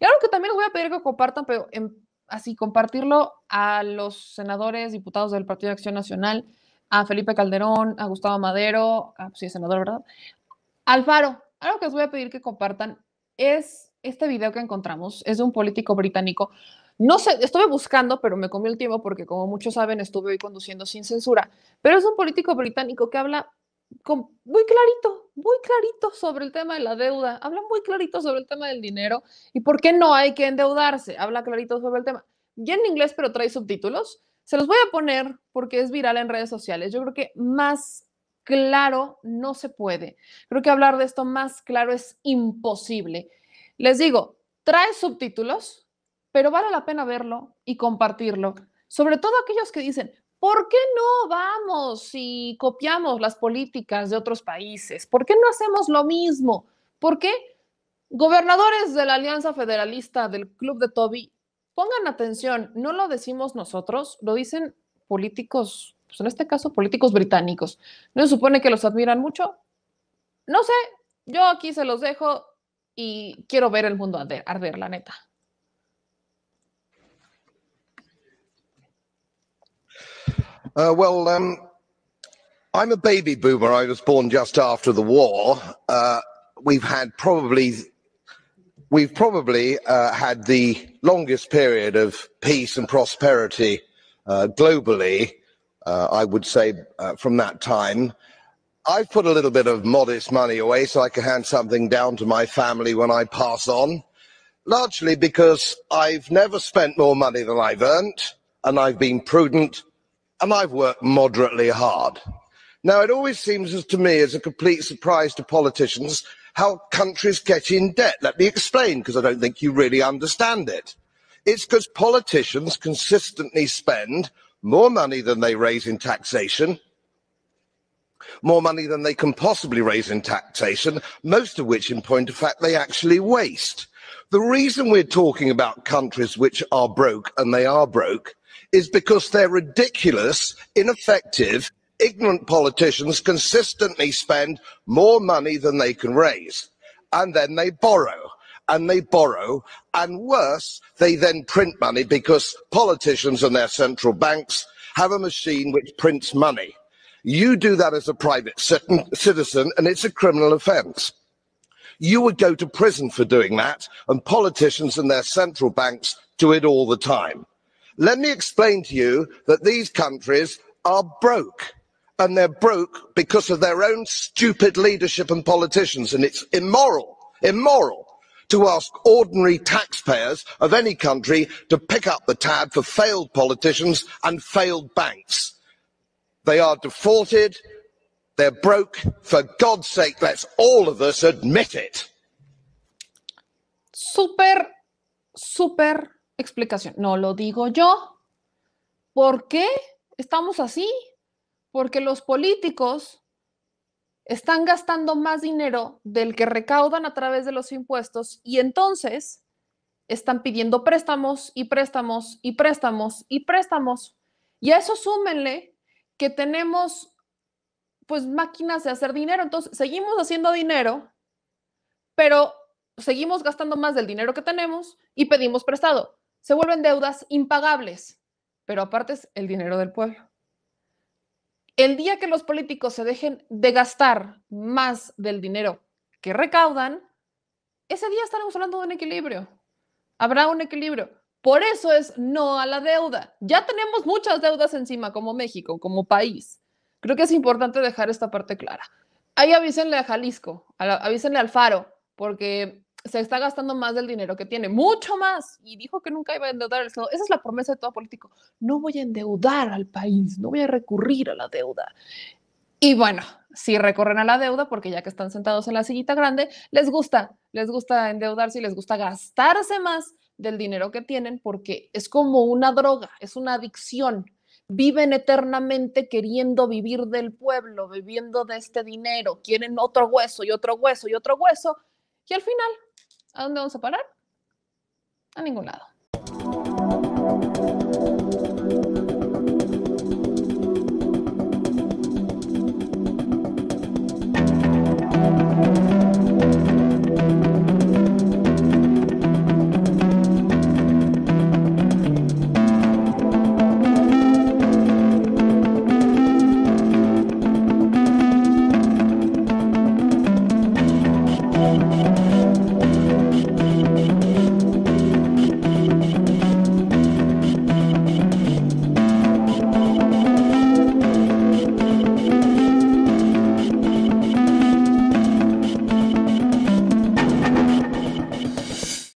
Y algo que también les voy a pedir que compartan, pero así compartirlo a los senadores, diputados del Partido de Acción Nacional, a Felipe Calderón, a Gustavo Madero, a, ah, pues sí, senador, ¿verdad? Alfaro, algo que les voy a pedir que compartan es este video que encontramos, es de un político británico. No sé, estuve buscando, pero me comió el tiempo porque como muchos saben, estuve hoy conduciendo sin censura, pero es un político británico que habla muy clarito, muy clarito sobre el tema de la deuda, habla muy clarito sobre el tema del dinero y por qué no hay que endeudarse, habla clarito sobre el tema. Ya en inglés, pero trae subtítulos. Se los voy a poner porque es viral en redes sociales. Yo creo que más claro no se puede. Creo que hablar de esto más claro es imposible. Les digo, trae subtítulos, pero vale la pena verlo y compartirlo. Sobre todo aquellos que dicen, ¿por qué no vamos y copiamos las políticas de otros países? ¿Por qué no hacemos lo mismo? ¿Por qué? Gobernadores de la Alianza Federalista del Club de Toby, pongan atención, no lo decimos nosotros, lo dicen políticos, pues, en este caso políticos británicos. ¿No se supone que los admiran mucho? No sé, yo aquí se los dejo y quiero ver el mundo arder la neta. Uh, well, um, I'm a baby boomer. I was born just after the war. Uh, we've had probably we've probably uh, had the longest period of peace and prosperity uh, globally. Uh, I would say uh, from that time. I've put a little bit of modest money away so I can hand something down to my family when I pass on, largely because I've never spent more money than I've earned, and I've been prudent and I've worked moderately hard. Now, it always seems as to me as a complete surprise to politicians how countries get in debt. Let me explain, because I don't think you really understand it. It's because politicians consistently spend more money than they raise in taxation, more money than they can possibly raise in taxation, most of which, in point of fact, they actually waste. The reason we're talking about countries which are broke, and they are broke, is because they're ridiculous, ineffective, ignorant politicians consistently spend more money than they can raise. And then they borrow and they borrow. And worse, they then print money because politicians and their central banks have a machine which prints money. You do that as a private citizen, and it's a criminal offence. You would go to prison for doing that, and politicians and their central banks do it all the time. Let me explain to you that these countries are broke. And they're broke because of their own stupid leadership and politicians. And it's immoral, immoral to ask ordinary taxpayers of any country to pick up the tab for failed politicians and failed banks. They are defaulted. They're broke. For God's sake, let's all of us admit it. Super, super explicación. No lo digo yo. ¿Por qué estamos así? Porque los políticos están gastando más dinero del que recaudan a través de los impuestos y entonces están pidiendo préstamos y préstamos y préstamos y préstamos. Y a eso súmenle que tenemos pues máquinas de hacer dinero, entonces seguimos haciendo dinero, pero seguimos gastando más del dinero que tenemos y pedimos prestado se vuelven deudas impagables, pero aparte es el dinero del pueblo. El día que los políticos se dejen de gastar más del dinero que recaudan, ese día estaremos hablando de un equilibrio. Habrá un equilibrio. Por eso es no a la deuda. Ya tenemos muchas deudas encima como México, como país. Creo que es importante dejar esta parte clara. Ahí avísenle a Jalisco, avísenle al Faro, porque se está gastando más del dinero que tiene, mucho más, y dijo que nunca iba a endeudar Esa es la promesa de todo político. No voy a endeudar al país, no voy a recurrir a la deuda. Y bueno, si recorren a la deuda, porque ya que están sentados en la sillita grande, les gusta, les gusta endeudarse y les gusta gastarse más del dinero que tienen porque es como una droga, es una adicción. Viven eternamente queriendo vivir del pueblo, viviendo de este dinero, quieren otro hueso y otro hueso y otro hueso, y al final ¿A dónde vamos a parar? A ningún lado.